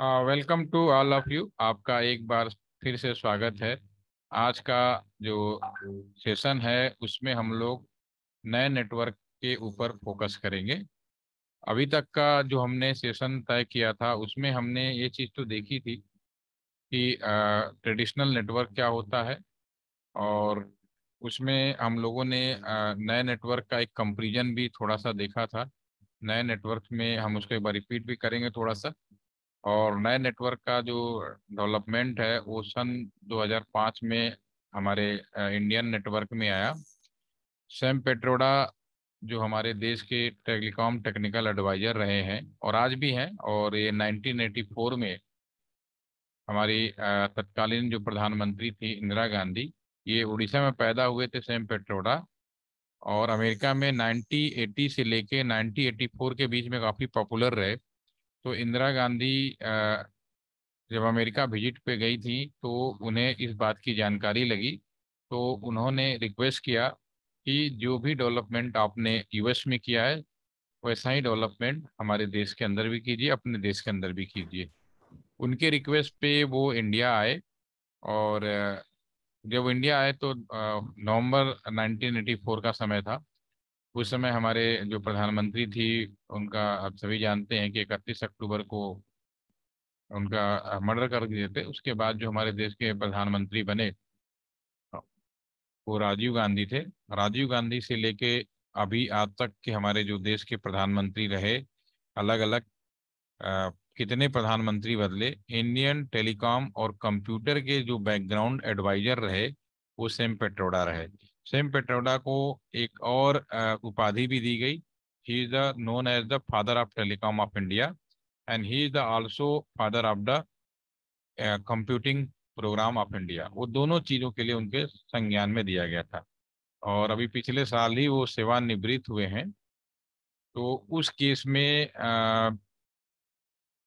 Welcome to all of you आपका एक बार फिर से स्वागत है आज का जो सेशन है उसमें हम लोग नए नेटवर्क के ऊपर फोकस करेंगे अभी तक का जो हमने सेशन तय किया था उसमें हमने ये चीज़ तो देखी थी कि ट्रेडिशनल नेटवर्क क्या होता है और उसमें हम लोगों ने नए नेटवर्क का एक कंपेरिजन भी थोड़ा सा देखा था नए नेटवर्क में हम उसको एक बार रिपीट भी करेंगे थोड़ा सा और नए नेटवर्क का जो डेवलपमेंट है वो सन 2005 में हमारे इंडियन नेटवर्क में आया सैम पेट्रोडा जो हमारे देश के टेलीकॉम टेक्निकल एडवाइजर रहे हैं और आज भी हैं और ये 1984 में हमारी तत्कालीन जो प्रधानमंत्री थी इंदिरा गांधी ये उड़ीसा में पैदा हुए थे सैम पेट्रोडा और अमेरिका में 1980 से लेके 1984 के बीच में काफ़ी पॉपुलर रहे तो इंदिरा गांधी जब अमेरिका विजिट पे गई थी तो उन्हें इस बात की जानकारी लगी तो उन्होंने रिक्वेस्ट किया कि जो भी डेवलपमेंट आपने यूएस में किया है वैसा ही डेवलपमेंट हमारे देश के अंदर भी कीजिए अपने देश के अंदर भी कीजिए उनके रिक्वेस्ट पे वो इंडिया आए और जब इंडिया आए तो नवंबर 1984 का समय था उस समय हमारे जो प्रधानमंत्री थी उनका आप सभी जानते हैं कि इकतीस अक्टूबर को उनका मर्डर कर दिए थे उसके बाद जो हमारे देश के प्रधानमंत्री बने वो राजीव गांधी थे राजीव गांधी से लेके अभी आज तक के हमारे जो देश के प्रधानमंत्री रहे अलग अलग आ, कितने प्रधानमंत्री बदले इंडियन टेलीकॉम और कंप्यूटर के जो बैकग्राउंड एडवाइजर रहे वो सेम पेट्रोडा रहे सेम पेट्रोडा को एक और उपाधि भी दी गई he is the known as the father of telecom of India and he is the also father of the computing program of India वो दोनों चीज़ों के लिए उनके संज्ञान में दिया गया था और अभी पिछले साल ही वो सेवानिवृत्त हुए हैं तो उस केस में आ,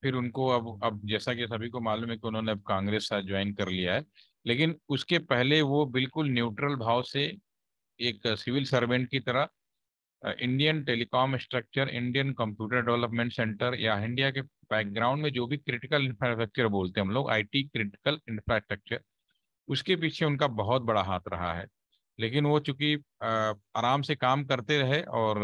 फिर उनको अब अब जैसा कि सभी को मालूम है कि उन्होंने अब कांग्रेस साथ ज्वाइन कर लिया है लेकिन उसके पहले वो बिल्कुल न्यूट्रल भाव से एक सिविल सर्वेंट की तरह Indian telecom structure Indian computer development centre या इंडिया के बैकग्राउंड में जो भी क्रिटिकल इंफ्रास्ट्रक्चर बोलते हैं हम लोग आईटी क्रिटिकल इंफ्रास्ट्रक्चर उसके पीछे उनका बहुत बड़ा हाथ रहा है लेकिन वो चूंकि आराम से काम करते रहे और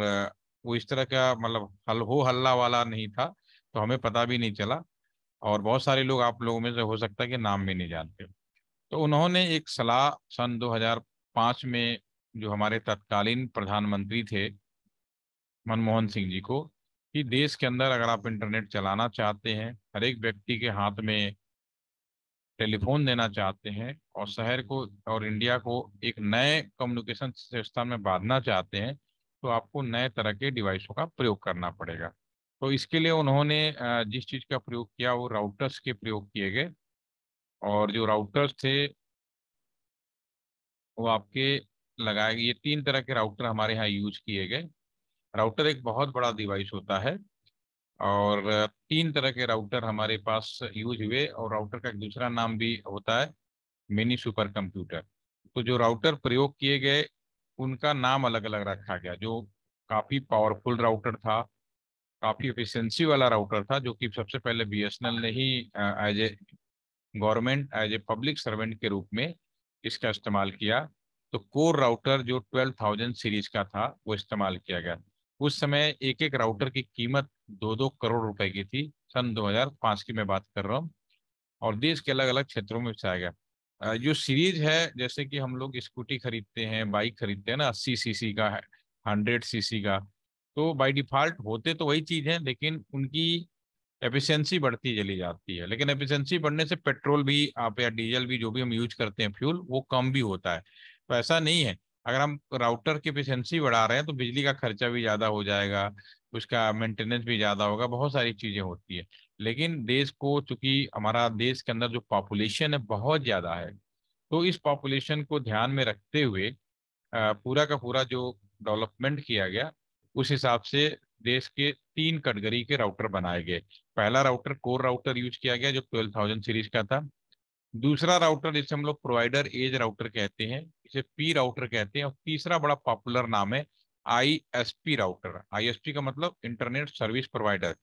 वो इस तरह का मतलब हल हो हल्ला वाला नहीं था तो हमें पता भी नहीं चला और बहुत सारे लोग आप लोगों में से हो सकता है कि नाम भी नहीं जानते तो उन्होंने एक सलाह सन 2005 में जो हमारे तत्कालीन प्रधानमंत्री थे मनमोहन सिंह जी को कि देश के अंदर अगर आप इंटरनेट चलाना चाहते हैं हर एक व्यक्ति के हाथ में टेलीफोन देना चाहते हैं और शहर को और इंडिया को एक नए कम्युनिकेशन सिस्टम में बांधना चाहते हैं तो आपको नए तरह के डिवाइसों का प्रयोग करना पड़ेगा तो इसके लिए उन्होंने जिस चीज़ का प्रयोग किया वो राउटर्स के प्रयोग किए गए और जो राउटर्स थे वो आपके लगाए ये तीन तरह के राउटर हमारे यहाँ यूज किए गए राउटर एक बहुत बड़ा डिवाइस होता है और तीन तरह के राउटर हमारे पास यूज हुए और राउटर का एक दूसरा नाम भी होता है मिनी सुपर कंप्यूटर तो जो राउटर प्रयोग किए गए उनका नाम अलग अलग रखा गया जो काफ़ी पावरफुल राउटर था काफ़ी एफिशिएंसी वाला राउटर था जो कि सबसे पहले बी ने ही as a government as a public servant के रूप में इसका इस्तेमाल किया तो कोर राउटर जो 12,000 सीरीज का था वो इस्तेमाल किया गया उस समय एक एक राउटर की कीमत दो दो करोड़ रुपए की थी सन 2005 की मैं बात कर रहा हूँ और देश के अलग अलग क्षेत्रों में बिछाया गया जो सीरीज है जैसे कि हम लोग स्कूटी खरीदते हैं बाइक खरीदते हैं ना अस्सी सी का है हंड्रेड सी का तो बाई डिफॉल्ट होते तो वही चीज़ है लेकिन उनकी एफिशिएंसी बढ़ती चली जाती है लेकिन एफिशिएंसी बढ़ने से पेट्रोल भी आप या डीजल भी जो भी हम यूज करते हैं फ्यूल वो कम भी होता है तो ऐसा नहीं है अगर हम राउटर की एफिशिएंसी बढ़ा रहे हैं तो बिजली का खर्चा भी ज़्यादा हो जाएगा उसका मेंटेनेंस भी ज़्यादा होगा बहुत सारी चीज़ें होती है लेकिन देश को चूंकि हमारा देश के अंदर जो पॉपुलेशन है बहुत ज़्यादा है तो इस पॉपुलेशन को ध्यान में रखते हुए पूरा का पूरा जो डेवलपमेंट किया गया उस हिसाब से देश के तीन कैटेगरी के राउटर बनाए गए पहला राउटर कोर राउटर यूज किया गया जो ट्वेल्व थाउजेंड सीरीज का था दूसरा राउटर जिसे हम लोग प्रोवाइडर एज राउटर कहते हैं इसे पी राउटर कहते हैं और तीसरा बड़ा पॉपुलर नाम है आईएसपी राउटर आईएसपी का मतलब इंटरनेट सर्विस प्रोवाइडर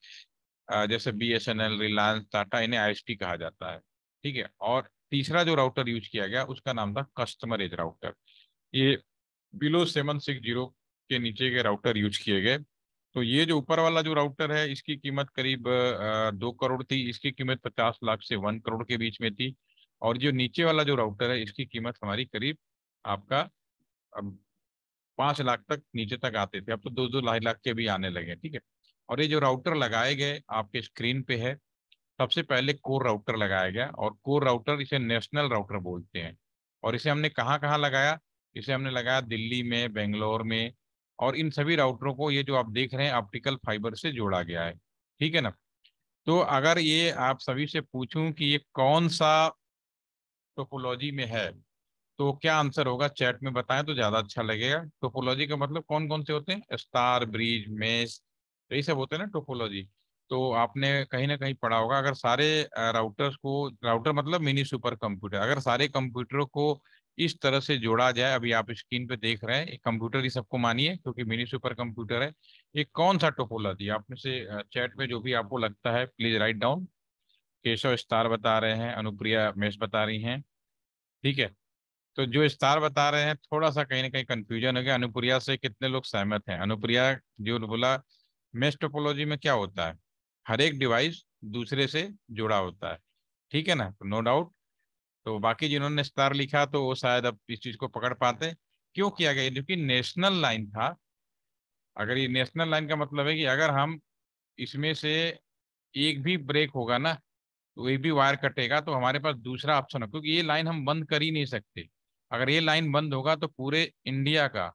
जैसे बीएसएनएल रिलायंस टाटा इन्हें आईएसपी कहा जाता है ठीक है और तीसरा जो राउटर यूज किया गया उसका नाम था कस्टमर एज राउटर ये बिलो सेवन सिक्स जीरो के नीचे के राउटर यूज किए गए तो ये जो ऊपर वाला जो राउटर है इसकी कीमत करीब दो करोड़ थी इसकी कीमत पचास लाख से वन करोड़ के बीच में थी और जो नीचे वाला जो राउटर है इसकी कीमत हमारी करीब आपका अब पाँच लाख तक नीचे तक आते थे अब तो दो दो ढाई लाख के भी आने लगे ठीक है और ये जो राउटर लगाए गए आपके स्क्रीन पे है सबसे पहले कोर राउटर लगाया गया और कोर राउटर इसे नेशनल राउटर बोलते हैं और इसे हमने कहाँ कहाँ लगाया इसे हमने लगाया दिल्ली में बेंगलोर में और इन सभी राउटरों को ये जो आप देख रहे हैं ऑप्टिकल फाइबर से जोड़ा गया है ठीक है ना तो अगर ये आप सभी से पूछूं कि ये कौन सा टोपोलॉजी में है तो क्या आंसर होगा चैट में बताएं तो ज़्यादा अच्छा लगेगा टोपोलॉजी का मतलब कौन कौन से होते हैं स्टार ब्रिज मेस तो यही सब होते हैं ना टोपोलॉजी तो आपने कहीं ना कहीं पढ़ा होगा अगर सारे राउटर्स को राउटर मतलब मिनी सुपर कंप्यूटर अगर सारे कंप्यूटरों को इस तरह से जोड़ा जाए अभी आप स्क्रीन पे देख रहे हैं एक कंप्यूटर ही सबको मानिए क्योंकि मिनी सुपर कंप्यूटर है ये कौन सा टोपोलॉजी आपने से चैट में जो भी आपको लगता है please write down Keshav star बता रहे हैं अनुप्रिया मेष बता रही हैं ठीक है तो जो स्टार बता रहे हैं थोड़ा सा कहीं ना कहीं कंफ्यूजन हो गया अनुप्रिया से कितने लोग सहमत हैं अनुप्रिया जो बोला मेष टोपोलॉजी में क्या होता है हर एक डिवाइस दूसरे से जुड़ा होता है ठीक है ना तो नो डाउट तो बाकी जिन्होंने स्टार लिखा तो वो शायद अब इस चीज़ को पकड़ पाते क्यों किया गया क्योंकि नेशनल लाइन था अगर ये नेशनल लाइन का मतलब है कि अगर हम इसमें से एक भी ब्रेक होगा ना वे भी वायर कटेगा तो हमारे पास दूसरा ऑप्शन हो क्योंकि ये लाइन हम बंद कर ही नहीं सकते अगर ये लाइन बंद होगा तो पूरे इंडिया का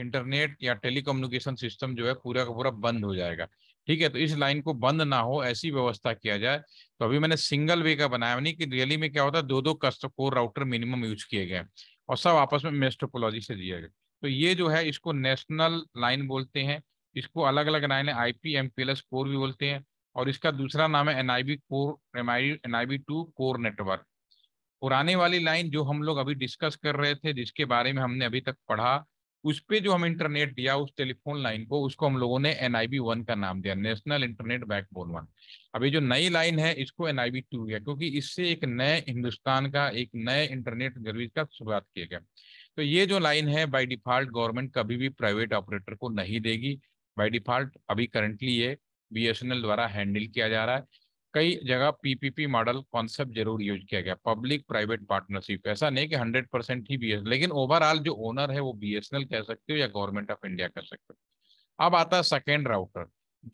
इंटरनेट या टेलीकम्युनिकेशन सिस्टम जो है पूरा का पूरा बंद हो जाएगा ठीक है तो इस लाइन को बंद ना हो ऐसी व्यवस्था किया जाए तो अभी मैंने सिंगल वे का बनाया नहीं कि रियली में क्या होता है दो दो कस्ट कोर राउटर मिनिमम यूज किए गए और सब आपस में मेस्ट्रोपोलॉजी से दिया गया तो ये जो है इसको नेशनल लाइन बोलते हैं इसको अलग अलग line I P M core भी बोलते हैं और इसका दूसरा नाम है N I B core N I B two core network पुराने वाली लाइन जो हम लोग अभी डिस्कस कर रहे थे जिसके बारे में हमने अभी तक पढ़ा उस पर जो हम इंटरनेट दिया उस टेलीफोन लाइन को उसको हम लोगों ने एन आई बी वन का नाम दिया नेशनल इंटरनेट बैकबोन वन अभी जो नई लाइन है इसको एन आई बी टू क्योंकि इससे एक नए हिंदुस्तान का एक नए इंटरनेट सर्विस का शुरुआत किया गया तो ये जो लाइन है बाई डिफॉल्ट गवर्नमेंट कभी भी प्राइवेट ऑपरेटर को नहीं देगी बाई डिफॉल्ट अभी करंटली ये बीएसएनएल द्वारा हैंडल किया जा रहा है कई जगह पीपीपी मॉडल कॉन्सेप्ट जरूर यूज किया गया पब्लिक प्राइवेट पार्टनरशिप ऐसा नहीं कि हंड्रेड परसेंट ही बीएसएनएल लेकिन ओवरऑल जो ओनर है वो बीएसएनएल कह सकते हो या गवर्नमेंट ऑफ इंडिया कह सकते हो अब आता है सेकेंड राउटर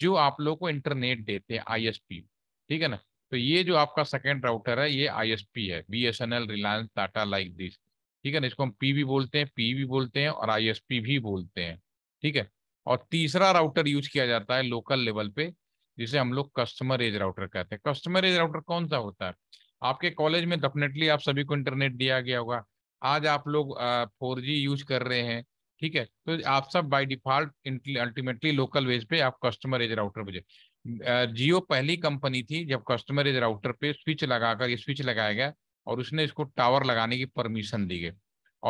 जो आप लोग को इंटरनेट देते हैं आईएसपी ठीक है ना तो ये जो आपका सेकेंड राउटर है ये आई है BSNL Reliance Tata like this ठीक है ना इसको हम पी बोलते हैं पी बोलते हैं और आई भी बोलते हैं ठीक है और तीसरा राउटर यूज किया जाता है लोकल लेवल पे जिसे हम लोग कस्टमर एज राउटर कहते हैं कस्टमर एज राउटर कौन सा होता है आपके कॉलेज में डेफिनेटली आप सभी को इंटरनेट दिया गया होगा आज आप लोग फोर जी यूज कर रहे हैं ठीक है तो आप सब by default ultimately local ways पे आप कस्टमर एज राउटर भेजे जियो पहली कंपनी थी जब कस्टमर एज राउटर पे स्विच लगाकर ये स्विच लगाया गया और उसने इसको टावर लगाने की परमिशन दी गई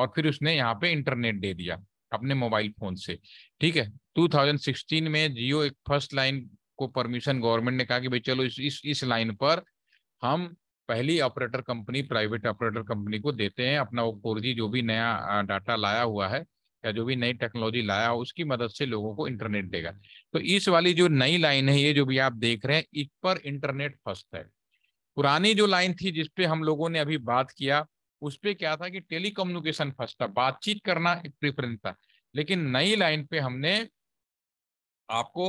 और फिर उसने यहाँ पे इंटरनेट दे दिया अपने मोबाइल फोन से ठीक है 2016 में जियो एक फर्स्ट लाइन को परमिशन गवर्नमेंट ने कहा कि भाई चलो इस इस इस लाइन पर हम पहली operator company private operator company को देते हैं अपना वो फोर जो भी नया डाटा लाया हुआ है या जो भी नई टेक्नोलॉजी लाया हो उसकी मदद से लोगों को इंटरनेट देगा तो इस वाली जो नई लाइन है ये जो भी आप देख रहे हैं इस पर इंटरनेट फर्स्ट है पुरानी जो लाइन थी जिसपे हम लोगों ने अभी बात किया उस पर क्या था कि टेलीकम्युनिकेशन फर्स्ट था बातचीत करना एक प्रिफरेंस था लेकिन नई लाइन पे हमने आपको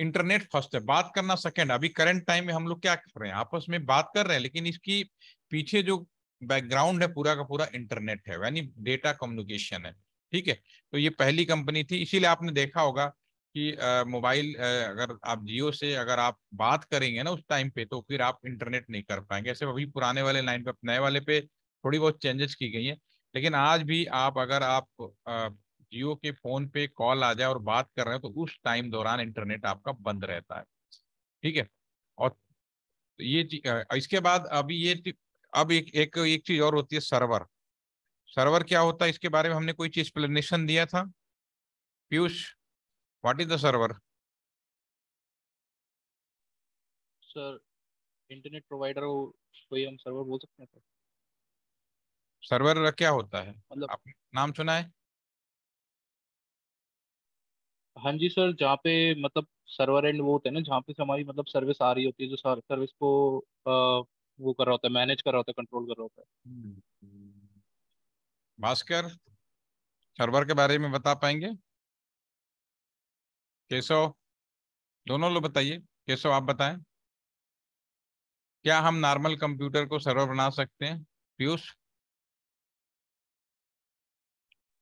इंटरनेट फर्स्ट है बात करना सेकेंड अभी करंट टाइम में हम लोग क्या कर रहे हैं आपस में बात कर रहे हैं लेकिन इसकी पीछे जो बैकग्राउंड है पूरा का पूरा इंटरनेट है यानी डेटा कम्युनिकेशन है ठीक है तो ये पहली कंपनी थी इसीलिए आपने देखा होगा कि मोबाइल अगर आप जियो से अगर आप बात करेंगे ना उस टाइम पे तो फिर आप इंटरनेट नहीं कर पाएंगे ऐसे अभी पुराने वाले लाइन पे नए वाले पे थोड़ी बहुत चेंजेस की गई है लेकिन आज भी आप अगर आप जियो के फोन पे कॉल आ जाए और बात कर रहे हो तो उस टाइम दौरान इंटरनेट आपका बंद रहता है ठीक है और ये इसके बाद अभी ये अब एक एक, एक चीज और होती है सर्वर सर्वर क्या होता है इसके बारे में हमने कोई चीज एक्सप्लेनेशन दिया था Piyush what is the server sir internet provider कोई हम सर्वर बोल सकते हैं सर्वर क्या होता है मतलब आपने नाम सुना है हाँ जी सर जहाँ पे मतलब सर्वर एंड वो होते हैं ना जहाँ पे से हमारी मतलब सर्विस आ रही होती है जो सर, सर्विस को आ, वो कर रहा होता है मैनेज कर रहा होता है कंट्रोल कर रहा होता है हम्म। भास्कर सर्वर के बारे में बता पाएंगे केशव दोनों लोग बताइए केशव आप बताएं क्या हम नॉर्मल कंप्यूटर को सर्वर बना सकते हैं पीयूष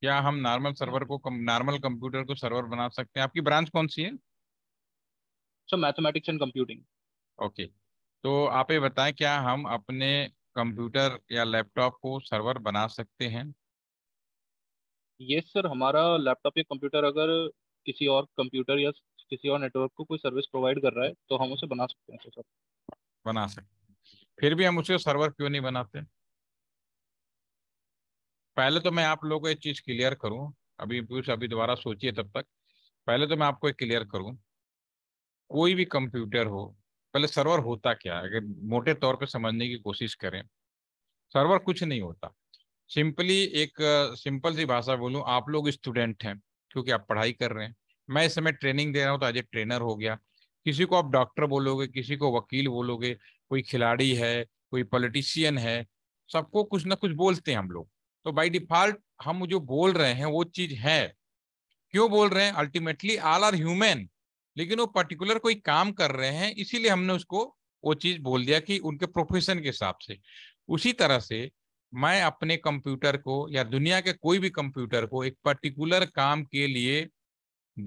क्या हम नॉर्मल सर्वर हाँ। को नॉर्मल कंप्यूटर को सर्वर बना सकते हैं आपकी ब्रांच कौन सी है sir mathematics and computing okay तो आप ये बताएं क्या हम अपने कंप्यूटर या लैपटॉप को सर्वर बना सकते हैं ये सर हमारा लैपटॉप या कंप्यूटर अगर किसी और कंप्यूटर या किसी और नेटवर्क को कोई सर्विस प्रोवाइड कर रहा है तो हम उसे बना सकते हैं सर बना सकते हैं फिर भी हम उसे सर्वर क्यों नहीं बनाते हैं? पहले तो मैं आप लोगों को एक चीज़ क्लियर करूं अभी पूछ अभी दोबारा सोचिए तब तक पहले तो मैं आपको एक क्लियर करूं कोई भी कंप्यूटर हो पहले सर्वर होता क्या अगर मोटे तौर पे समझने की कोशिश करें सर्वर कुछ नहीं होता सिंपली एक सिंपल सी भाषा बोलूँ आप लोग स्टूडेंट हैं क्योंकि आप पढ़ाई कर रहे हैं मैं इस समय ट्रेनिंग दे रहा हूँ तो आज ए ट्रेनर हो गया किसी को आप डॉक्टर बोलोगे किसी को वकील बोलोगे कोई खिलाड़ी है कोई पॉलिटिशियन है सबको कुछ ना कुछ बोलते हैं हम लोग तो बाई डिफॉल्ट हम जो बोल रहे हैं वो चीज है क्यों बोल रहे हैं अल्टीमेटली आल आर ह्यूमन लेकिन वो पर्टिकुलर कोई काम कर रहे हैं इसीलिए हमने उसको वो चीज बोल दिया कि उनके प्रोफेशन के हिसाब से उसी तरह से मैं अपने कंप्यूटर को या दुनिया के कोई भी कंप्यूटर को एक पर्टिकुलर काम के लिए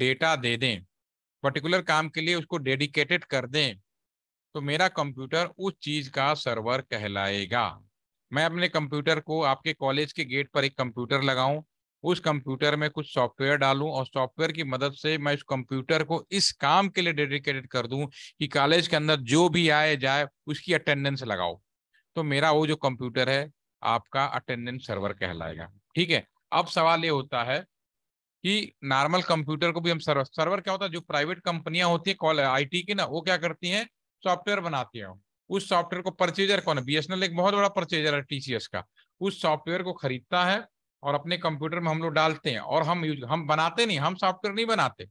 डेटा दे दें पर्टिकुलर काम के लिए उसको डेडिकेटेड कर दें तो मेरा कंप्यूटर उस चीज का सर्वर कहलाएगा मैं अपने कंप्यूटर को आपके कॉलेज के गेट पर एक कंप्यूटर लगाऊं उस कंप्यूटर में कुछ सॉफ्टवेयर डालूं और सॉफ्टवेयर की मदद से मैं उस कंप्यूटर को इस काम के लिए डेडिकेटेड कर दूं कि कॉलेज के अंदर जो भी आए जाए उसकी अटेंडेंस लगाओ तो मेरा वो जो कंप्यूटर है आपका अटेंडेंस सर्वर कहलाएगा ठीक है अब सवाल ये होता है कि नॉर्मल कंप्यूटर को भी हम सर्वर सर्वर क्या होता है जो प्राइवेट कंपनियां होती है कॉल आई की ना वो क्या करती हैं सॉफ्टवेयर बनाती हैं उस सॉफ्टवेयर को परचेजर कौन है बीएसएनएल एक बहुत बड़ा परचेजर है टीसीएस का उस सॉफ्टवेयर को खरीदता है और अपने कंप्यूटर में हम लोग डालते हैं और हम यूज हम बनाते नहीं हम सॉफ्टवेयर नहीं बनाते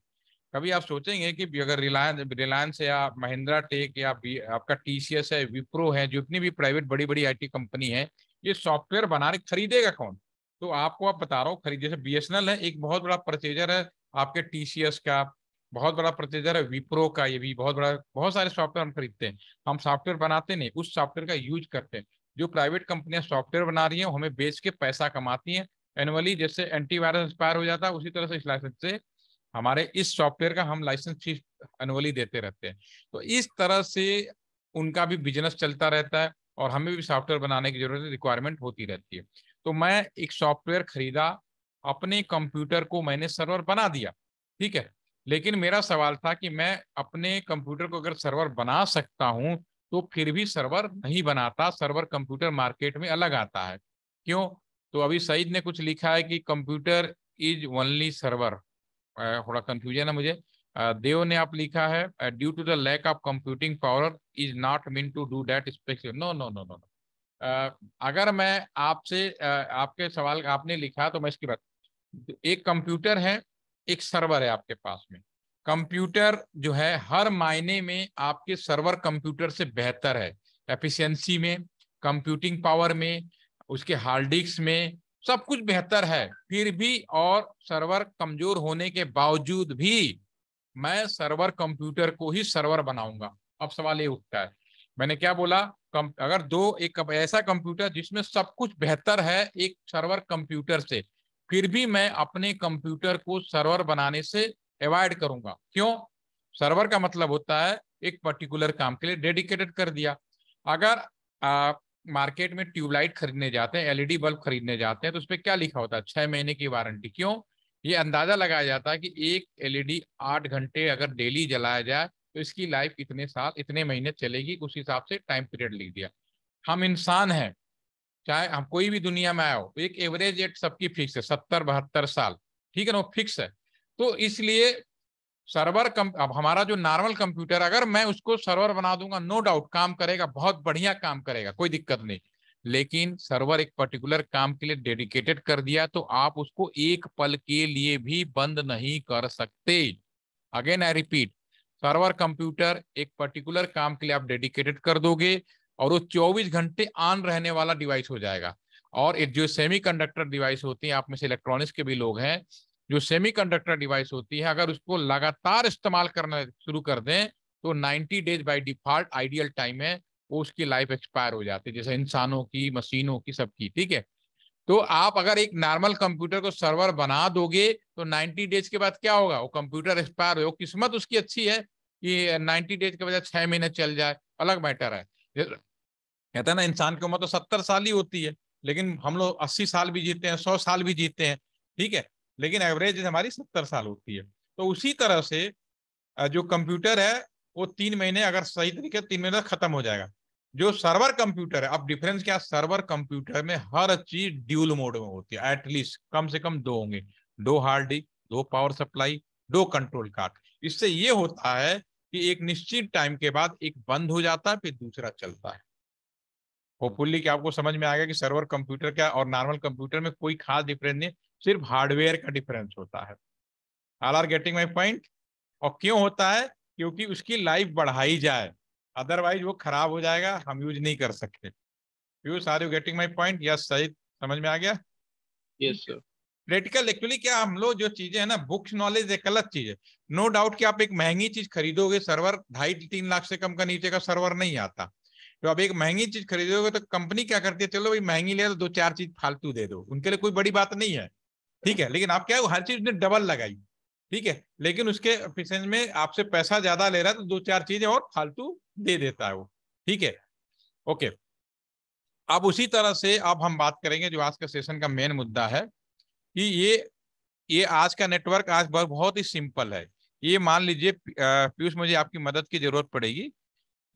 कभी आप सोचेंगे कि अगर रिलायंस रिलायंस या महिंद्रा टेक या बी, आपका टीसीएस है विप्रो है जितनी भी प्राइवेट बड़ी बड़ी आईटी कंपनी है ये सॉफ्टवेयर बना रहे खरीदेगा कौन तो आपको आप बता रहा हूँ खरीद जैसे बी है एक बहुत बड़ा परचेजर है आपके टीसीएस का बहुत बड़ा प्रतिदर है विप्रो का ये भी बहुत बड़ा बहुत सारे सॉफ्टवेयर हम खरीदते हैं हम सॉफ्टवेयर बनाते नहीं उस सॉफ्टवेयर का यूज करते हैं जो प्राइवेट कंपनियां सॉफ्टवेयर बना रही हैं हमें बेच के पैसा कमाती हैं एनुअली जैसे एंटीवायरस एक्सपायर हो जाता है उसी तरह से इस लाइसेंस से हमारे इस सॉफ्टवेयर का हम लाइसेंस फीस एनुअली देते रहते हैं तो इस तरह से उनका भी बिजनेस चलता रहता है और हमें भी सॉफ्टवेयर बनाने की जरूरत रिक्वायरमेंट होती रहती है तो मैं एक सॉफ्टवेयर खरीदा अपने कंप्यूटर को मैंने सर्वर बना दिया ठीक है लेकिन मेरा सवाल था कि मैं अपने कंप्यूटर को अगर सर्वर बना सकता हूँ तो फिर भी सर्वर नहीं बनाता सर्वर कंप्यूटर मार्केट में अलग आता है क्यों तो अभी सईद ने कुछ लिखा है कि कंप्यूटर इज ओनली सर्वर थोड़ा कंफ्यूजन है मुझे देव ने आप लिखा है due to the lack of computing power is not mean to do that special no no no no अगर मैं आपसे आपके सवाल आपने लिखा तो मैं इसकी बात एक कंप्यूटर है एक सर्वर है आपके पास में कंप्यूटर जो है हर मायने में आपके सर्वर कंप्यूटर से बेहतर है एफिशिएंसी में कंप्यूटिंग पावर में उसके हार्ड डिस्क में सब कुछ बेहतर है फिर भी और सर्वर कमजोर होने के बावजूद भी मैं सर्वर कंप्यूटर को ही सर्वर बनाऊंगा अब सवाल ये उठता है मैंने क्या बोला कम, अगर दो एक ऐसा कंप्यूटर जिसमें सब कुछ बेहतर है एक सर्वर कंप्यूटर से फिर भी मैं अपने कंप्यूटर को सर्वर बनाने से अवॉइड करूंगा क्यों सर्वर का मतलब होता है एक पर्टिकुलर काम के लिए डेडिकेटेड कर दिया अगर आप मार्केट में ट्यूबलाइट खरीदने जाते हैं एलईडी बल्ब खरीदने जाते हैं तो उस पर क्या लिखा होता है छह महीने की वारंटी क्यों ये अंदाजा लगाया जाता है कि एक एलईडी आठ घंटे अगर डेली जलाया जाए तो इसकी लाइफ इतने साल इतने महीने चलेगी उस हिसाब से टाइम पीरियड लिख दिया हम इंसान हैं चाहे हम कोई भी दुनिया में आए हो तो एक एवरेज एट सबकी फिक्स है सत्तर बहत्तर साल ठीक है ना वो फिक्स है तो इसलिए सर्वर कम अब हमारा जो नॉर्मल कंप्यूटर अगर मैं उसको सर्वर बना दूंगा नो डाउट काम करेगा बहुत बढ़िया काम करेगा कोई दिक्कत नहीं लेकिन सर्वर एक पर्टिकुलर काम के लिए डेडिकेटेड कर दिया तो आप उसको एक पल के लिए भी बंद नहीं कर सकते again I repeat server computer एक पर्टिकुलर काम के लिए आप डेडिकेटेड कर दोगे और वो 24 घंटे ऑन रहने वाला डिवाइस हो जाएगा और जो सेमी कंडक्टर डिवाइस होती है आप में से इलेक्ट्रॉनिक्स के भी लोग हैं जो सेमी कंडक्टर डिवाइस होती है अगर उसको लगातार इस्तेमाल करना शुरू कर दें तो 90 days by default ideal time है वो उसकी लाइफ एक्सपायर हो जाती है जैसे इंसानों की मशीनों की सबकी ठीक है तो आप अगर एक नॉर्मल कंप्यूटर को सर्वर बना दोगे तो 90 डेज के बाद क्या होगा वो कंप्यूटर एक्सपायर हो किस्मत उसकी अच्छी है कि 90 डेज के बजाय छह महीने चल जाए अलग मैटर है कहते हैं ना इंसान की उम्र तो सत्तर साल ही होती है लेकिन हम लोग अस्सी साल भी जीते हैं सौ साल भी जीते हैं ठीक है लेकिन एवरेज हमारी सत्तर साल होती है तो उसी तरह से जो कंप्यूटर है वो तीन महीने अगर सही तरीके तीन महीने खत्म हो जाएगा जो सर्वर कंप्यूटर है अब डिफरेंस क्या सर्वर कंप्यूटर में हर चीज ड्यूल मोड में होती है एटलीस्ट कम से कम दो होंगे दो हार्ड डिस्क दो पावर सप्लाई दो कंट्रोल कार्ड इससे ये होता है कि एक निश्चित टाइम के बाद एक बंद हो जाता है फिर दूसरा चलता है होपफुल्ली कि आपको समझ में आएगा कि सर्वर कंप्यूटर का और नॉर्मल कंप्यूटर में कोई खास डिफरेंस नहीं सिर्फ हार्डवेयर का डिफरेंस होता है all are getting my point और क्यों होता है क्योंकि उसकी लाइफ बढ़ाई जाए अदरवाइज वो खराब हो जाएगा हम यूज नहीं कर सकते Piyush are you getting my point yes सही समझ में आ गया यस सर प्रैक्टिकल एक्चुअली क्या हम लोग जो चीजें है ना बुक्स नॉलेज एक गलत चीज है नो no डाउट कि आप एक महंगी चीज खरीदोगे सर्वर ढाई तीन लाख से कम का नीचे का सर्वर नहीं आता तो अब एक महंगी चीज खरीदोगे तो कंपनी क्या करती है चलो भाई महंगी ले तो दो चार चीज फालतू दे दो उनके लिए कोई बड़ी बात नहीं है ठीक है लेकिन आप क्या हर चीज ने डबल लगाई ठीक है लेकिन उसके में आपसे पैसा ज्यादा ले रहा है तो दो चार चीजें और फालतू दे देता है वो ठीक है ओके अब उसी तरह से अब हम बात करेंगे जो आज का सेशन का मेन मुद्दा है कि ये ये आज का नेटवर्क आज बहुत ही सिंपल है ये मान लीजिए पीयूष मुझे आपकी मदद की जरूरत पड़ेगी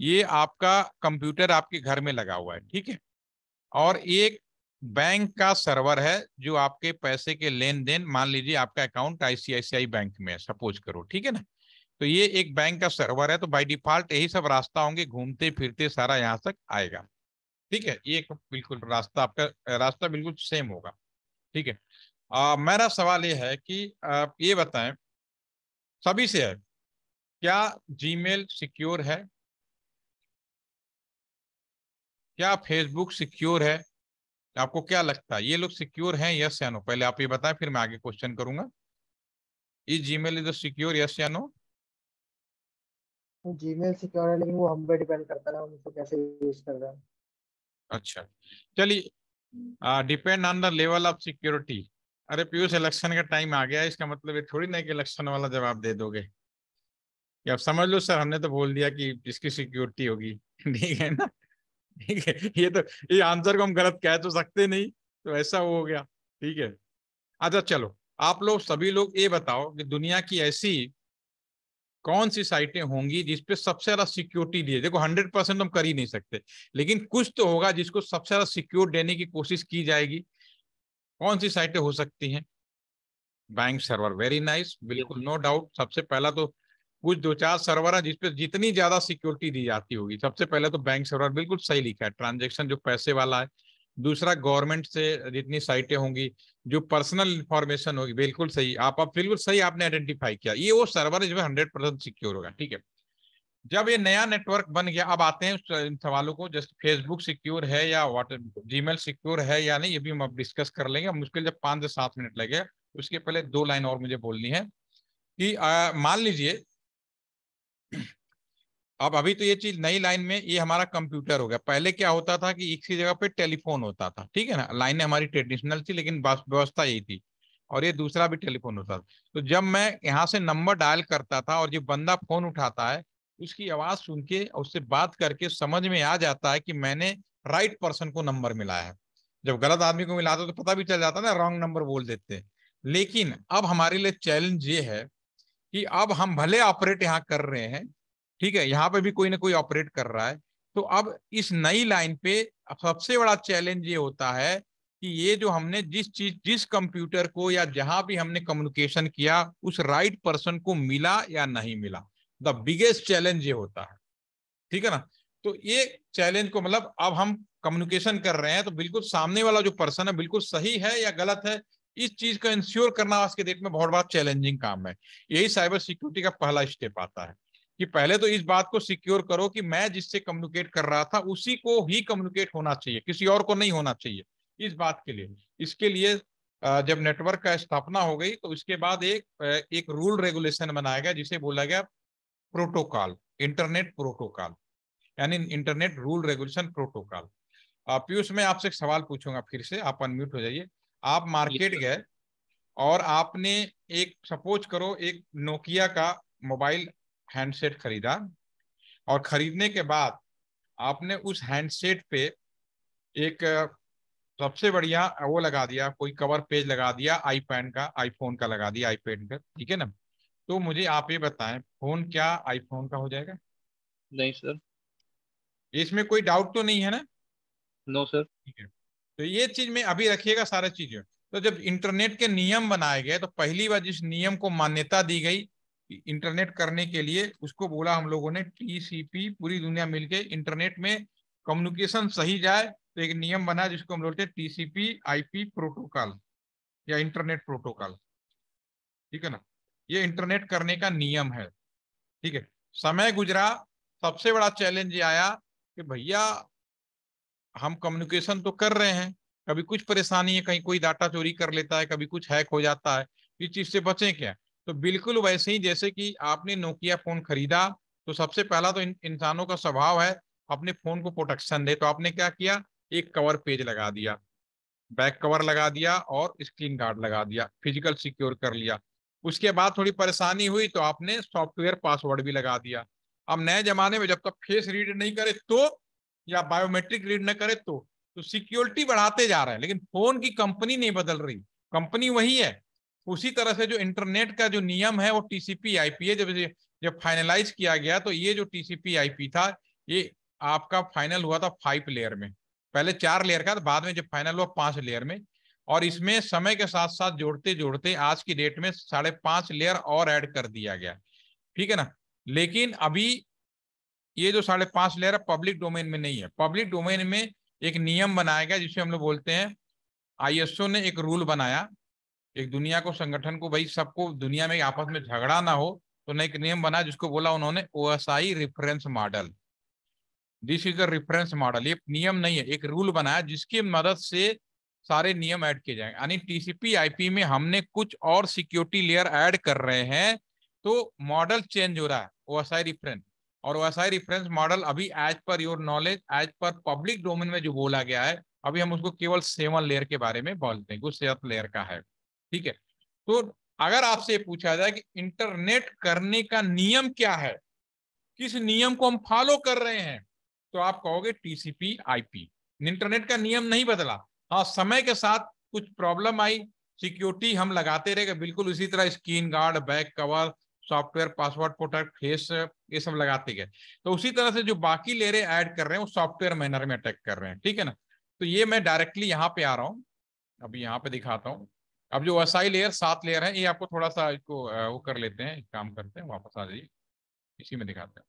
ये आपका कंप्यूटर आपके घर में लगा हुआ है ठीक है और एक बैंक का सर्वर है जो आपके पैसे के लेन देन मान लीजिए आपका अकाउंट आईसीआईसीआई बैंक में है सपोज करो ठीक है ना तो ये एक बैंक का सर्वर है तो बाय डिफॉल्ट यही सब रास्ता होंगे घूमते फिरते सारा यहाँ तक आएगा ठीक है ये बिल्कुल रास्ता आपका रास्ता बिल्कुल सेम होगा ठीक है आ, मेरा सवाल ये है कि आप ये बताएं सभी से है क्या जीमेल सिक्योर है क्या फेसबुक सिक्योर है आपको क्या लगता है ये लोग सिक्योर हैं यस या नो पहले आप ये बताएं फिर मैं आगे क्वेश्चन करूंगा इस जीमेल इज सिक्योर यस या नो जीमेल सिक्योर है लेकिन वो हम पे डिपेंड करता है हम उसको कैसे यूज कर रहे हैं अच्छा चलिए depend on the level of security अरे पीयूष इलेक्शन का टाइम आ गया इसका मतलब ये थोड़ी ना कि इलेक्शन वाला जवाब दे दोगे आप समझ लो सर हमने तो बोल दिया कि इसकी सिक्योरिटी होगी ठीक है ना ठीक है ये तो ये आंसर को हम गलत कह तो सकते नहीं तो ऐसा हो गया ठीक है अच्छा चलो आप लोग सभी लोग ये बताओ कि दुनिया की ऐसी कौन सी साइटें होंगी जिसपे सबसे ज्यादा सिक्योरिटी दी देखो हंड्रेड परसेंट तो हम कर ही नहीं सकते लेकिन कुछ तो होगा जिसको सबसे ज्यादा सिक्योर देने की कोशिश की जाएगी कौन सी साइटें हो सकती हैं बैंक सर्वर वेरी नाइस बिल्कुल नो डाउट सबसे पहला तो कुछ दो चार सर्वर है जिसपे जितनी ज्यादा सिक्योरिटी दी जाती होगी सबसे पहले तो बैंक सर्वर बिल्कुल सही लिखा है ट्रांजेक्शन जो पैसे वाला है दूसरा गवर्नमेंट से जितनी साइटें होंगी जो पर्सनल इन्फॉर्मेशन होगी बिल्कुल सही आप आप बिल्कुल सही आपने आइडेंटिफाई किया ये वो सर्वर है जिसमें हंड्रेड परसेंट सिक्योर होगा ठीक है जब ये नया नेटवर्क बन गया अब आते हैं उस सवालों को जैसे फेसबुक सिक्योर है या व्हाट्सएप जीमेल सिक्योर है या नहीं ये भी हम अब डिस्कस कर लेंगे मुश्किल जब पाँच से सात मिनट लगे उसके पहले दो लाइन और मुझे बोलनी है कि मान लीजिए अब अभी तो ये चीज नई लाइन में ये हमारा कंप्यूटर हो गया पहले क्या होता था कि एक सी जगह पे टेलीफोन होता था ठीक है ना लाइनें हमारी ट्रेडिशनल थी लेकिन व्यवस्था यही थी और ये दूसरा भी टेलीफोन होता था तो जब मैं यहाँ से नंबर डायल करता था और जो बंदा फोन उठाता है उसकी आवाज सुन के उससे बात करके समझ में आ जाता है कि मैंने राइट पर्सन को नंबर मिलाया है जब गलत आदमी को मिलाता तो पता भी चल जाता ना रॉन्ग नंबर बोल देते लेकिन अब हमारे लिए चैलेंज ये है कि अब हम भले ऑपरेट यहाँ कर रहे हैं ठीक है यहाँ पे भी कोई ना कोई ऑपरेट कर रहा है तो अब इस नई लाइन पे सबसे बड़ा चैलेंज ये होता है कि ये जो हमने जिस चीज जिस कंप्यूटर को या जहां भी हमने कम्युनिकेशन किया उस राइट right पर्सन को मिला या नहीं मिला द बिगेस्ट चैलेंज ये होता है ठीक है ना तो ये चैलेंज को मतलब अब हम कम्युनिकेशन कर रहे हैं तो बिल्कुल सामने वाला जो पर्सन है बिल्कुल सही है या गलत है इस चीज को इंश्योर करना आज के डेट में बहुत बड़ा चैलेंजिंग काम है यही साइबर सिक्योरिटी का पहला स्टेप आता है कि पहले तो इस बात को सिक्योर करो कि मैं जिससे कम्युनिकेट कर रहा था उसी को ही कम्युनिकेट होना चाहिए किसी और को नहीं होना चाहिए इस बात के लिए इसके लिए जब नेटवर्क का स्थापना हो गई तो इसके बाद एक एक रूल रेगुलेशन बनाया गया जिसे बोला गया प्रोटोकॉल इंटरनेट प्रोटोकॉल यानी internet rule regulation protocol Piyush मैं आपसे एक सवाल पूछूंगा फिर से आप अनम्यूट हो जाइए आप मार्केट तो गए और आपने एक सपोज करो एक नोकिया का मोबाइल हैंडसेट खरीदा और खरीदने के बाद आपने उस हैंडसेट पे एक सबसे बढ़िया वो लगा दिया कोई कवर पेज लगा दिया आई का आईफोन का लगा दिया आईपैड का ठीक है ना तो मुझे आप ये बताएं फोन क्या आईफोन का हो जाएगा नहीं सर इसमें कोई डाउट तो नहीं है ना नो सर ठीक है तो ये चीज में अभी रखिएगा सारे चीजें तो जब इंटरनेट के नियम बनाए गए तो पहली बार जिस नियम को मान्यता दी गई इंटरनेट करने के लिए उसको बोला हम लोगों ने टीसीपी पूरी दुनिया मिलके इंटरनेट में कम्युनिकेशन सही जाए तो एक नियम बना जिसको हम बोलते हैं टीसीपी आईपी प्रोटोकॉल या इंटरनेट प्रोटोकॉल ठीक है ना ये इंटरनेट करने का नियम है ठीक है समय गुजरा सबसे बड़ा चैलेंज ये आया कि भैया हम कम्युनिकेशन तो कर रहे हैं कभी कुछ परेशानी है कहीं कोई डाटा चोरी कर लेता है कभी कुछ हैक हो जाता है इस चीज से बचे क्या तो बिल्कुल वैसे ही जैसे कि आपने नोकिया फोन खरीदा तो सबसे पहला तो इंसानों का स्वभाव है अपने फोन को प्रोटेक्शन दे तो आपने क्या किया एक कवर पेज लगा दिया बैक कवर लगा दिया और स्क्रीन गार्ड लगा दिया फिजिकल सिक्योर कर लिया उसके बाद थोड़ी परेशानी हुई तो आपने सॉफ्टवेयर पासवर्ड भी लगा दिया अब नए जमाने में जब तक फेस रीड नहीं करे तो या बायोमेट्रिक रीड न करे तो तो सिक्योरिटी बढ़ाते जा रहे हैं लेकिन फोन की कंपनी नहीं बदल रही कंपनी वही है उसी तरह से जो इंटरनेट का जो नियम है वो टीसीपी आईपी है जब जब फाइनलाइज किया गया तो ये जो टीसीपी आईपी था ये आपका फाइनल हुआ था फाइव लेयर में पहले चार लेयर का था बाद में जब फाइनल हुआ पांच लेयर में और इसमें समय के साथ साथ जोड़ते जोड़ते आज की डेट में साढ़े पांच लेयर और एड कर दिया गया ठीक है ना लेकिन अभी ये जो साढ़े पांच लेयर है पब्लिक डोमेन में नहीं है पब्लिक डोमेन में एक नियम बनाया गया जिसे हम लोग बोलते हैं आईएसओ ने एक रूल बनाया एक दुनिया को संगठन को भाई सबको दुनिया में आपस में झगड़ा ना हो तो एक नियम बना जिसको बोला उन्होंने O reference model this is the reference model ये नियम नहीं है एक रूल बनाया जिसकी मदद से सारे नियम ऐड किए जाएंगे यानी टीसीपी आईपी में हमने कुछ और सिक्योरिटी लेयर ऐड कर रहे हैं तो मॉडल चेंज हो रहा है ओ एस आई रेफरेंस और ओ रिफरेंस मॉडल अभी as per your knowledge as per public domain में जो बोला गया है अभी हम उसको केवल सेवन लेयर के बारे में बोलते हैं कुछ सेवन लेयर का है ठीक है तो अगर आपसे पूछा जाए कि इंटरनेट करने का नियम क्या है किस नियम को हम फॉलो कर रहे हैं तो आप कहोगे टीसीपी आईपी इंटरनेट का नियम नहीं बदला हाँ समय के साथ कुछ प्रॉब्लम आई सिक्योरिटी हम लगाते रहे बिल्कुल उसी तरह screen guard back cover software password protect face ये सब लगाते गए तो उसी तरह से जो बाकी लेरे ऐड कर रहे हैं वो सॉफ्टवेयर मैनर में अटैक कर रहे हैं ठीक है ना तो ये मैं डायरेक्टली यहाँ पे आ रहा हूँ अब यहाँ पे दिखाता हूँ अब जो असाई लेयर सात लेयर है ये आपको थोड़ा सा इसको वो कर लेते हैं काम करते हैं वापस आ जाइए इसी में दिखाते हैं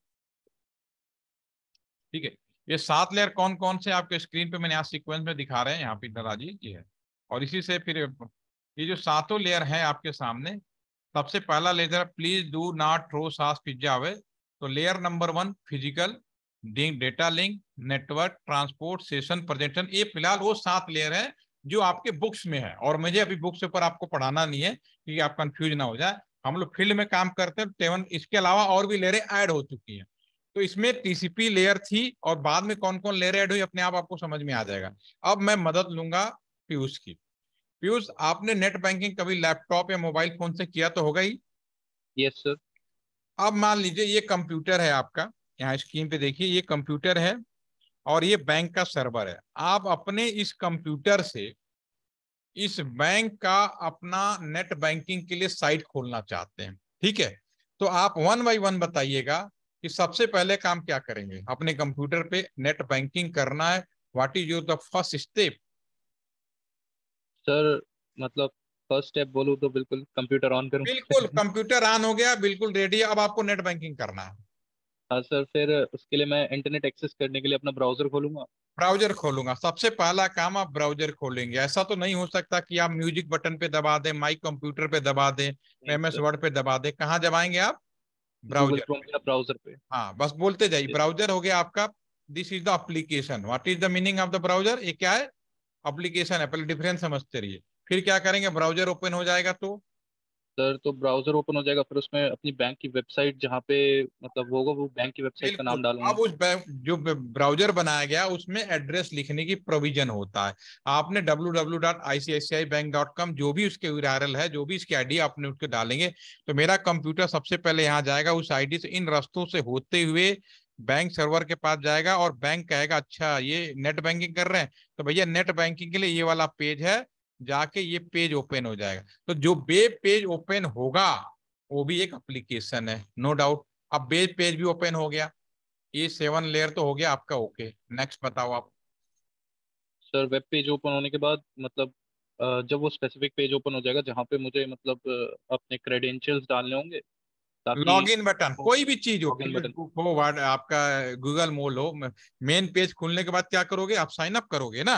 ठीक है ये सात लेयर कौन कौन से आपके स्क्रीन पे मैंने आज सीक्वेंस में दिखा रहे हैं यहाँ पे इधर आ जाइए ये है और इसी से फिर ये जो सातों लेयर है आपके सामने सबसे पहला लेजर please do not throw sausage pizza away तो layer number one physical data link network transport session presentation ये फिलहाल वो सात लेयर है जो आपके बुक्स में है और मुझे अभी बुक्स पर आपको पढ़ाना नहीं है क्योंकि आप कंफ्यूज ना हो जाए हम लोग फील्ड में काम करते हैं टेवन इसके अलावा और भी लेयरें ऐड हो चुकी हैं तो इसमें टीसीपी लेयर थी और बाद में कौन कौन लेयर ऐड हुई अपने आप आपको समझ में आ जाएगा अब मैं मदद लूंगा पीयूष की पीयूष आपने नेट बैंकिंग कभी लैपटॉप या मोबाइल फोन से किया तो होगा ही यस सर अब मान लीजिए ये कंप्यूटर है आपका यहाँ स्क्रीन पे देखिए ये कंप्यूटर है और ये बैंक का सर्वर है आप अपने इस कंप्यूटर से इस बैंक का अपना नेट बैंकिंग के लिए साइट खोलना चाहते हैं ठीक है तो आप वन बाई वन बताइएगा कि सबसे पहले काम क्या करेंगे अपने कंप्यूटर पे नेट बैंकिंग करना है what is your the first step sir मतलब फर्स्ट स्टेप बोलू तो बिल्कुल कंप्यूटर ऑन करूं बिल्कुल कंप्यूटर ऑन हो गया बिल्कुल रेडी अब आपको नेट बैंकिंग करना है हाँ सर फिर उसके लिए मैं इंटरनेट एक्सेस करने के लिए अपना ब्राउजर खोलूंगा ब्राउजर खोलूंगा सबसे पहला काम आप ब्राउजर खोलेंगे ऐसा तो नहीं हो सकता कि आप म्यूजिक बटन पे दबा दें माइक कंप्यूटर पे दबा दें एम एस वर्ड पे दबा दें कहाँ दबाएंगे आप ब्राउजर ब्राउजर पे हाँ बस बोलते जाइए ब्राउजर हो गया आपका this is the application what is the meaning of the browser ये क्या है अप्लीकेशन है डिफरेंस समझते रहिए फिर क्या करेंगे ब्राउजर ओपन हो जाएगा तो सर तो ब्राउजर ओपन हो जाएगा फिर उसमें अपनी बैंक की वेबसाइट जहाँ पे मतलब होगा वो बैंक की वेबसाइट का नाम डालूंगा अब उस जो ब्राउजर बनाया गया उसमें एड्रेस लिखने की प्रोविजन होता है आपने www.iciicibank.com जो भी उसके यूआरएल है जो भी इसकी आईडी आपने उसके डालेंगे तो मेरा कंप्यूटर सबसे पहले यहाँ जाएगा उस आईडी से इन रस्तों से होते हुए बैंक सर्वर के पास जाएगा और बैंक कहेगा अच्छा ये नेट बैंकिंग कर रहे हैं तो भैया नेट बैंकिंग के लिए ये वाला पेज है जाके ये पेज ओपन हो जाएगा तो जो बे पेज ओपन होगा वो भी एक एप्लीकेशन है नो डाउट अब बे पेज भी ओपन हो गया ये सेवन लेयर तो हो गया आपका ओके नेक्स्ट बताओ आप सर वेब पेज ओपन होने के बाद मतलब जब वो स्पेसिफिक पेज ओपन हो जाएगा जहाँ पे मुझे मतलब अपने क्रेडेंशियल्स डालने होंगे लॉग इन बटन कोई भी चीज हो हो वर्ड आपका गूगल मोल हो मेन पेज खुलने के बाद क्या करोगे आप साइन अप करोगे ना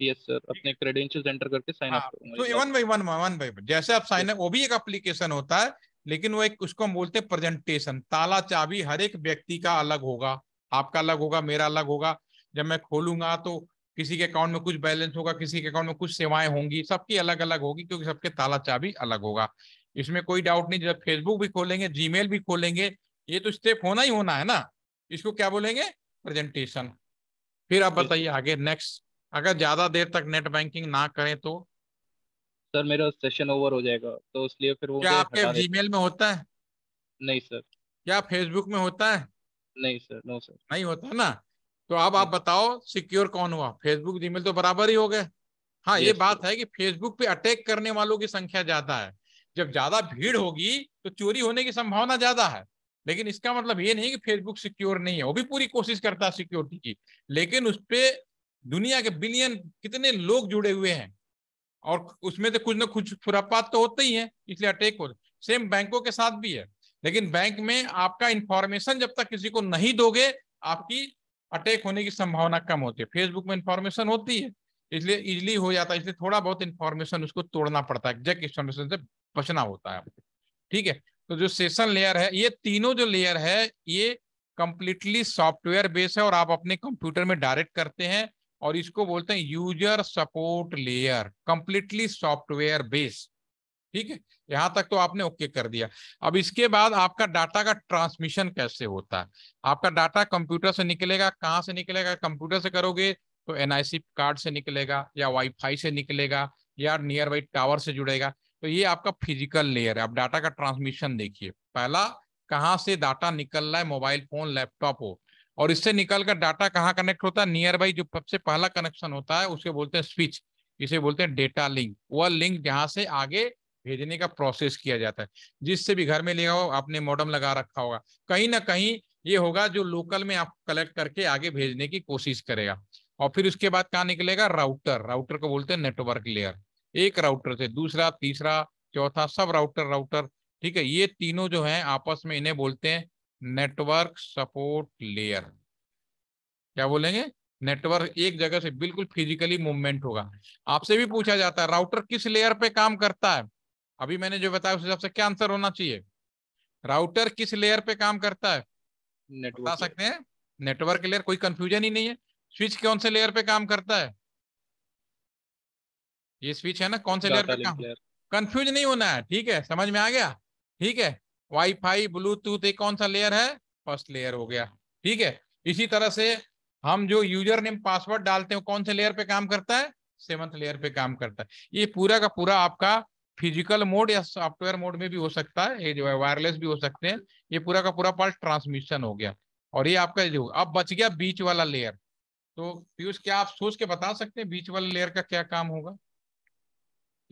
यस सर अपने क्रेडेंशियल्स एंटर करके साइन हाँ, अप तो वन वन वन जैसे आप साइन अप वो भी एक एप्लीकेशन होता है लेकिन वो एक उसको हम बोलते हैं प्रेजेंटेशन ताला चाबी हर एक व्यक्ति का अलग होगा आपका अलग होगा मेरा अलग होगा जब मैं खोलूंगा तो किसी के अकाउंट में कुछ बैलेंस होगा किसी के अकाउंट में कुछ सेवाएं होंगी सबकी अलग अलग होगी क्योंकि सबके ताला चाबी अलग होगा इसमें कोई डाउट नहीं जब फेसबुक भी खोलेंगे जीमेल भी खोलेंगे ये तो स्टेप होना ही होना है ना इसको क्या बोलेंगे प्रेजेंटेशन फिर आप बताइए आगे नेक्स्ट अगर ज्यादा देर तक नेट बैंकिंग ना करें तो सर मेरा सेशन ओवर हो जाएगा तो इसलिए फिर वो क्या आपके जीमेल में होता है नहीं सर क्या फेसबुक में होता है नहीं सर नो सर नहीं होता ना तो अब आप बताओ सिक्योर कौन हुआ फेसबुक जीमेल तो बराबर ही हो गए हाँ ये बात है कि फेसबुक पे अटैक करने वालों की संख्या ज्यादा है जब ज्यादा भीड़ होगी तो चोरी होने की संभावना ज्यादा है लेकिन इसका मतलब ये नहीं कि फेसबुक सिक्योर नहीं है वो भी पूरी कोशिश करता है सिक्योरिटी की लेकिन उस पर दुनिया के बिलियन कितने लोग जुड़े हुए हैं और उसमें तो कुछ ना कुछ खुरापात तो होते ही है इसलिए अटैक हो सेम बैंकों के साथ भी है लेकिन बैंक में आपका इंफॉर्मेशन जब तक किसी को नहीं दोगे आपकी अटैक होने की संभावना कम होती है फेसबुक में इंफॉर्मेशन होती है इसलिए इजिली हो जाता है इसलिए थोड़ा बहुत इंफॉर्मेशन उसको तोड़ना पड़ता है एग्जैक्ट इंफॉर्मेशन से बचना होता है ठीक है तो जो सेशन लेयर है ये तीनों जो लेयर है ये कंप्लीटली सॉफ्टवेयर बेस है और आप अपने कंप्यूटर में डायरेक्ट करते हैं और इसको बोलते हैं user support layer completely software base ठीक है यहां तक तो आपने ओके कर दिया अब इसके बाद आपका डाटा का ट्रांसमिशन कैसे होता है आपका डाटा कंप्यूटर से निकलेगा कहाँ से निकलेगा कंप्यूटर से करोगे तो एनआईसी कार्ड से निकलेगा या वाईफाई से निकलेगा या नियर बाई टावर से जुड़ेगा तो ये आपका फिजिकल लेयर है आप डाटा का ट्रांसमिशन देखिए पहला कहाँ से डाटा निकल रहा है मोबाइल फोन लैपटॉप हो और इससे निकल कर डाटा कहाँ कनेक्ट होता है नियर बाई जो सबसे पहला कनेक्शन होता है उसे बोलते हैं स्विच इसे बोलते हैं डेटा लिंक वह लिंक जहाँ से आगे भेजने का प्रोसेस किया जाता है जिससे भी घर में लिया हो आपने मॉडम लगा रखा होगा कहीं ना कहीं ये होगा जो लोकल में आप कलेक्ट करके आगे भेजने की कोशिश करेगा और फिर उसके बाद कहाँ निकलेगा राउटर राउटर को बोलते हैं नेटवर्क लेयर एक राउटर से दूसरा तीसरा चौथा सब राउटर राउटर ठीक है ये तीनों जो हैं आपस में इन्हें बोलते हैं नेटवर्क सपोर्ट लेयर क्या बोलेंगे नेटवर्क एक जगह से बिल्कुल फिजिकली मूवमेंट होगा आपसे भी पूछा जाता है राउटर किस लेयर पे काम करता है अभी मैंने जो बताया उस हिसाब से क्या आंसर होना चाहिए राउटर किस लेयर पे काम करता है बता सकते हैं नेटवर्क लेयर कोई कंफ्यूजन ही नहीं है स्विच कौन से लेयर पे काम करता है ये स्विच है ना कौन से लेयर पे काम कंफ्यूज नहीं होना है ठीक है समझ में आ गया ठीक है वाईफाई ब्लूटूथ एक कौन सा लेयर है फर्स्ट लेयर हो गया ठीक है इसी तरह से हम जो यूजर नेम पासवर्ड डालते हैं कौन से लेयर पे काम करता है सेवंथ लेयर पे काम करता है ये पूरा का पूरा आपका फिजिकल मोड या सॉफ्टवेयर मोड में भी हो सकता है ये जो है वायरलेस भी हो सकते हैं ये पूरा का पूरा पार्ट ट्रांसमिशन हो गया और ये आपका जो अब बच गया बीच वाला लेयर तो पीयूष क्या आप सोच के बता सकते हैं बीच वाले लेयर का क्या काम होगा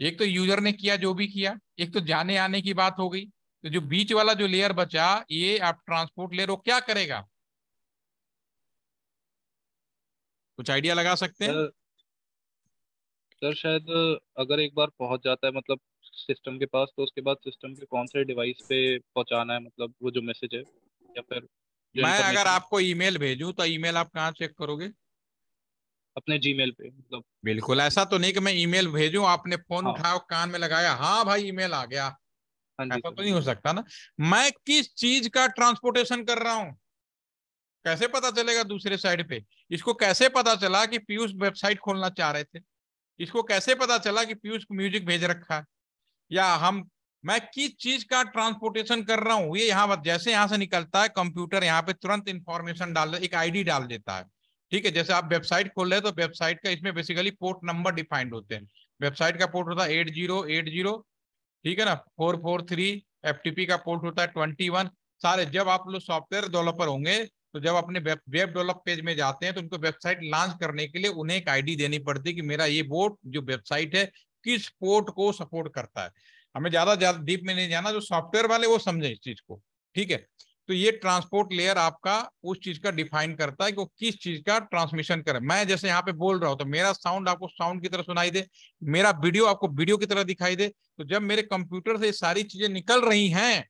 एक तो यूजर ने किया जो भी किया एक तो जाने आने की बात हो गई तो जो बीच वाला जो लेयर बचा ये आप ट्रांसपोर्ट लेयर वो क्या करेगा कुछ आइडिया लगा सकते हैं सर शायद अगर एक बार पहुंच जाता है मतलब सिस्टम के पास तो उसके बाद सिस्टम के कौन से डिवाइस पे पहुंचाना है मतलब वो जो मैसेज है या फिर मैं अगर आपको ईमेल भेजूं तो ईमेल आप कहाँ चेक करोगे अपने जीमेल पे मतलब बिल्कुल ऐसा तो नहीं कि मैं ईमेल भेजूं आपने फोन हाँ। कान में लगाया हाँ भाई ईमेल आ गया हाँ ऐसा तो नहीं हो सकता ना मैं किस चीज का ट्रांसपोर्टेशन कर रहा हूँ कैसे पता चलेगा दूसरे साइड पे इसको कैसे पता चला कि पीयूष वेबसाइट खोलना चाह रहे थे इसको कैसे पता चला कि पीयूष को म्यूजिक भेज रखा है या हम मैं किस चीज का ट्रांसपोर्टेशन कर रहा हूँ ये यहाँ जैसे यहाँ से निकलता है कंप्यूटर यहाँ पे तुरंत इंफॉर्मेशन डाल एक आईडी डाल देता है ठीक है जैसे आप वेबसाइट खोल रहे हैं तो वेबसाइट का इसमें बेसिकली पोर्ट नंबर डिफाइंड होते हैं वेबसाइट का पोर्ट होता है एट जीरो जीरो ठीक है ना फोर फोर थ्री एफ का पोर्ट होता है ट्वेंटी वन सारे जब आप लोग सॉफ्टवेयर डेवलपर होंगे तो जब अपने वेब वेब डेवलप पेज में जाते हैं तो उनको वेबसाइट लॉन्च करने के लिए उन्हें एक आईडी देनी पड़ती है कि मेरा ये बोर्ड जो वेबसाइट है किस पोर्ट को सपोर्ट करता है हमें ज्यादा ज्यादा डीप में नहीं जाना जो सॉफ्टवेयर वाले वो समझे इस चीज को ठीक है तो ये ट्रांसपोर्ट लेयर आपका उस चीज का डिफाइन करता है कि वो किस चीज का ट्रांसमिशन करे मैं जैसे यहाँ पे बोल रहा हूँ तो मेरा साउंड आपको साउंड की तरह सुनाई दे मेरा वीडियो आपको वीडियो की तरह दिखाई दे तो जब मेरे कंप्यूटर से सारी चीजें निकल रही हैं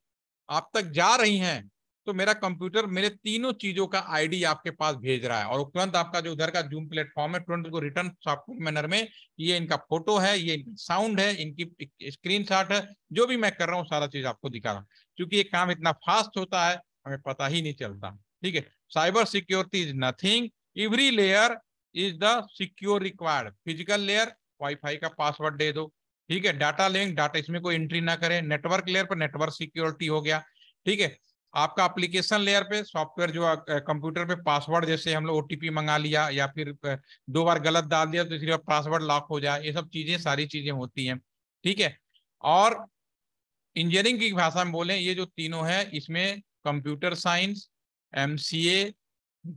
आप तक जा रही हैं तो मेरा कंप्यूटर मेरे तीनों चीजों का आईडी आपके पास भेज रहा है और तुरंत आपका जो उधर का जूम प्लेटफॉर्म है तुरंत रिटर्न सॉफ्टवेयर मैनर में ये इनका फोटो है ये साउंड है इनकी स्क्रीन है जो भी मैं कर रहा हूँ सारा चीज आपको दिखा रहा हूँ क्योंकि ये काम इतना फास्ट होता है हमें पता ही नहीं चलता ठीक है cyber security is nothing every layer is the secure required physical layer wifi का पासवर्ड दे दो ठीक है डाटा लिंक डाटा इसमें कोई एंट्री ना करे नेटवर्क लेयर पर नेटवर्क सिक्योरिटी हो गया ठीक है आपका एप्लीकेशन लेयर पे सॉफ्टवेयर जो कंप्यूटर पे पासवर्ड जैसे हम लोग ओटीपी मंगा लिया या फिर दो बार गलत डाल दिया तो इसलिए पासवर्ड लॉक हो जाए ये सब चीजें सारी चीजें होती हैं ठीक है और इंजीनियरिंग की भाषा में बोले ये जो तीनों है इसमें computer science M C A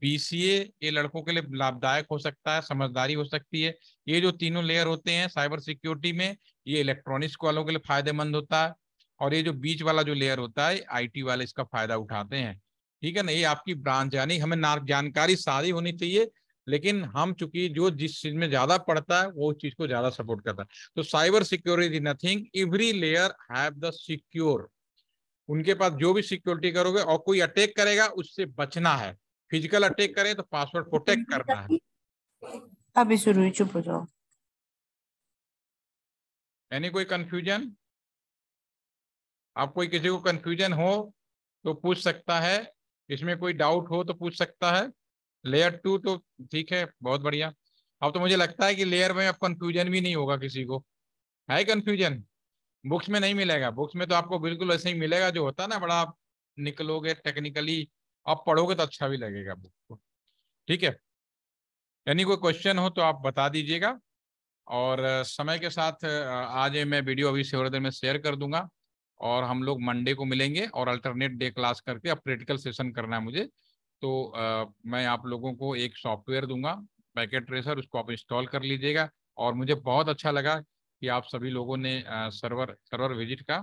B C A ये लड़कों के लिए लाभदायक हो सकता है समझदारी हो सकती है ये जो तीनों लेयर होते हैं साइबर सिक्योरिटी में ये इलेक्ट्रॉनिक्स वालों के लिए फायदेमंद होता है और ये जो बीच वाला जो लेयर होता है आईटी वाले इसका फायदा उठाते हैं ठीक है ना ये आपकी ब्रांच यानी हमें ना जानकारी सारी होनी चाहिए लेकिन हम चूंकि जो जिस चीज में ज्यादा पढ़ता है वो उस चीज को ज्यादा सपोर्ट करता है तो cyber security nothing every layer have the secure उनके पास जो भी सिक्योरिटी करोगे और कोई अटैक करेगा उससे बचना है फिजिकल अटैक करे तो पासवर्ड प्रोटेक्ट करना है अभी शुरू चुप हो जाओ एनी कोई कंफ्यूजन आप कोई किसी को कंफ्यूजन हो तो पूछ सकता है इसमें कोई डाउट हो तो पूछ सकता है लेयर टू तो ठीक है बहुत बढ़िया अब तो मुझे लगता है कि लेयर में अब कंफ्यूजन भी नहीं होगा किसी को है कंफ्यूजन बुक्स में नहीं मिलेगा बुक्स में तो आपको बिल्कुल ऐसे ही मिलेगा जो होता है ना बड़ा आप निकलोगे टेक्निकली आप पढ़ोगे तो अच्छा भी लगेगा बुक को ठीक है यानी कोई क्वेश्चन हो तो आप बता दीजिएगा और समय के साथ आज मैं वीडियो अभी से थोड़ी देर में शेयर कर दूंगा और हम लोग मंडे को मिलेंगे और अल्टरनेट डे क्लास करके अब प्रैक्टिकल सेशन करना है मुझे तो आ, मैं आप लोगों को एक सॉफ्टवेयर दूंगा पैकेट ट्रेसर उसको आप इंस्टॉल कर लीजिएगा और मुझे बहुत अच्छा लगा कि आप सभी लोगों ने सर्वर सर्वर विजिट का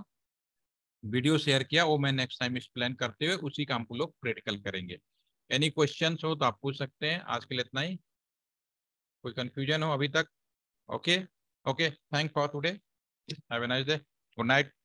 वीडियो शेयर किया वो मैं नेक्स्ट टाइम एक्सप्लेन करते हुए उसी का हमको लोग प्रैक्टिकल करेंगे एनी क्वेश्चन हो तो आप पूछ सकते हैं आज के लिए इतना ही कोई कंफ्यूजन हो अभी तक okay okay thank for today have a nice day good night